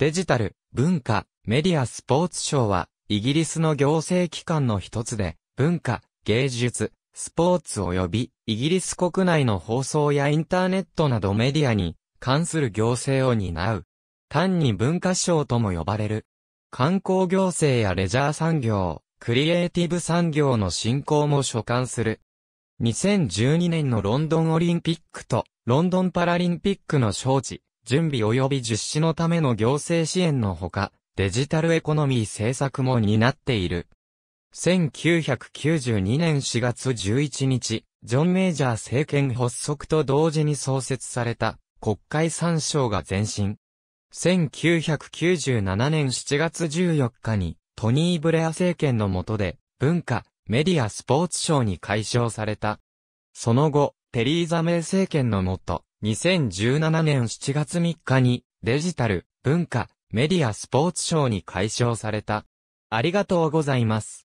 デジタル、文化、メディアスポーツ省は、イギリスの行政機関の一つで、文化、芸術、スポーツ及び、イギリス国内の放送やインターネットなどメディアに関する行政を担う。単に文化省とも呼ばれる。観光行政やレジャー産業、クリエイティブ産業の振興も所管する。2012年のロンドンオリンピックとロンドンパラリンピックの招致、準備及び実施のための行政支援のほか、デジタルエコノミー政策も担っている。1992年4月11日、ジョン・メイジャー政権発足と同時に創設された国会参照が前進。1997年7月14日にトニー・ブレア政権の下で文化、メディア・スポーツ省に解消された。その後、テリーザ・メイ政権の下、2017年7月3日にデジタル、文化、メディアスポーツ賞に解消された。ありがとうございます。